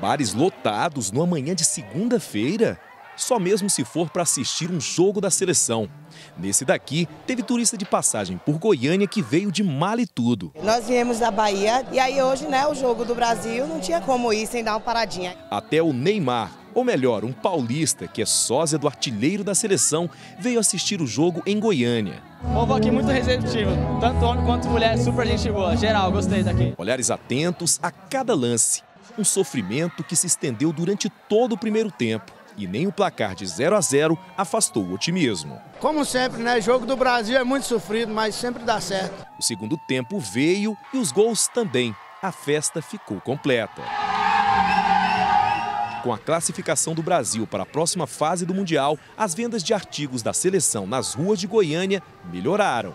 Bares lotados numa manhã de segunda-feira? Só mesmo se for para assistir um jogo da seleção. Nesse daqui, teve turista de passagem por Goiânia que veio de mal e tudo. Nós viemos da Bahia e aí hoje, né, o jogo do Brasil não tinha como ir sem dar uma paradinha. Até o Neymar, ou melhor, um paulista que é sósia do artilheiro da seleção, veio assistir o jogo em Goiânia. O povo aqui muito receptivo, tanto homem quanto mulher, super gente boa. Geral, gostei daqui. Olhares atentos a cada lance. Um sofrimento que se estendeu durante todo o primeiro tempo e nem o placar de 0 a 0 afastou o otimismo. Como sempre, né? jogo do Brasil é muito sofrido, mas sempre dá certo. O segundo tempo veio e os gols também. A festa ficou completa. Com a classificação do Brasil para a próxima fase do Mundial, as vendas de artigos da seleção nas ruas de Goiânia melhoraram.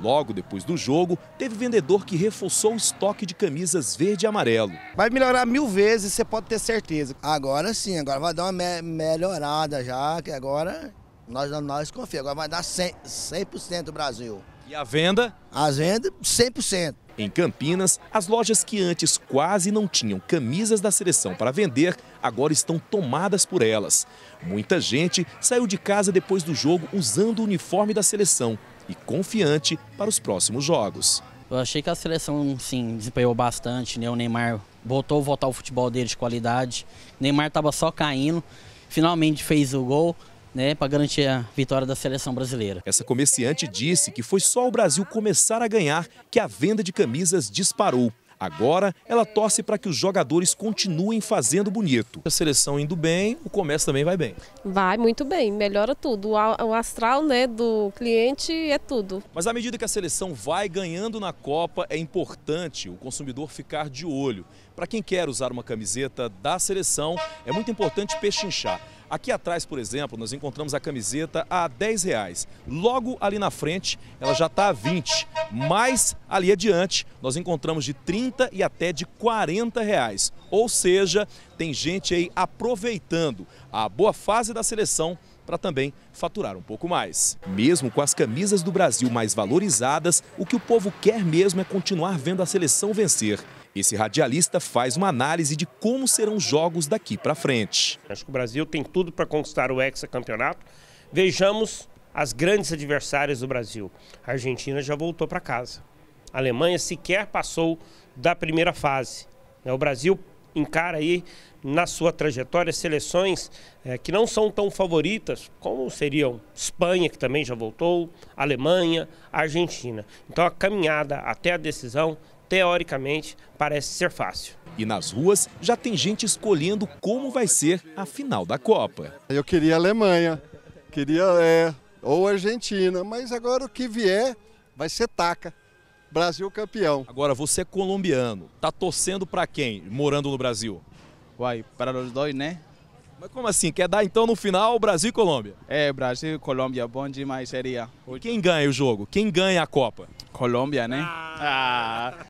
Logo depois do jogo, teve vendedor que reforçou o estoque de camisas verde e amarelo. Vai melhorar mil vezes, você pode ter certeza. Agora sim, agora vai dar uma me melhorada já, que agora nós, nós confiamos. Agora vai dar 100%, 100 do Brasil. E a venda? As vendas, 100%. Em Campinas, as lojas que antes quase não tinham camisas da seleção para vender, agora estão tomadas por elas. Muita gente saiu de casa depois do jogo usando o uniforme da seleção e confiante para os próximos jogos. Eu achei que a seleção, sim, desempenhou bastante, né? O Neymar botou voltar o futebol dele de qualidade. O Neymar estava só caindo, finalmente fez o gol. Né, para garantir a vitória da seleção brasileira. Essa comerciante disse que foi só o Brasil começar a ganhar que a venda de camisas disparou. Agora, ela torce para que os jogadores continuem fazendo bonito. A seleção indo bem, o comércio também vai bem. Vai muito bem, melhora tudo. O astral né, do cliente é tudo. Mas à medida que a seleção vai ganhando na Copa, é importante o consumidor ficar de olho. Para quem quer usar uma camiseta da seleção, é muito importante pechinchar. Aqui atrás, por exemplo, nós encontramos a camiseta a R$ Reais. Logo ali na frente, ela já está a R$ 20. Mas ali adiante nós encontramos de 30 e até de 40 reais. Ou seja, tem gente aí aproveitando a boa fase da seleção para também faturar um pouco mais. Mesmo com as camisas do Brasil mais valorizadas, o que o povo quer mesmo é continuar vendo a seleção vencer. Esse radialista faz uma análise de como serão os jogos daqui para frente. Acho que o Brasil tem tudo para conquistar o hexacampeonato. Vejamos as grandes adversárias do Brasil. A Argentina já voltou para casa. A Alemanha sequer passou da primeira fase. É, o Brasil encara aí na sua trajetória seleções é, que não são tão favoritas como seriam Espanha, que também já voltou, Alemanha, Argentina. Então a caminhada até a decisão, teoricamente, parece ser fácil. E nas ruas já tem gente escolhendo como vai ser a final da Copa. Eu queria a Alemanha, queria é, ou Argentina, mas agora o que vier vai ser taca. Brasil campeão. Agora você é colombiano, tá torcendo para quem morando no Brasil? Uai, para os dois, né? Mas como assim? Quer dar então no final Brasil e Colômbia? É, Brasil e Colômbia, bom demais seria. E quem ganha o jogo? Quem ganha a Copa? Colômbia, né? Ah. ah.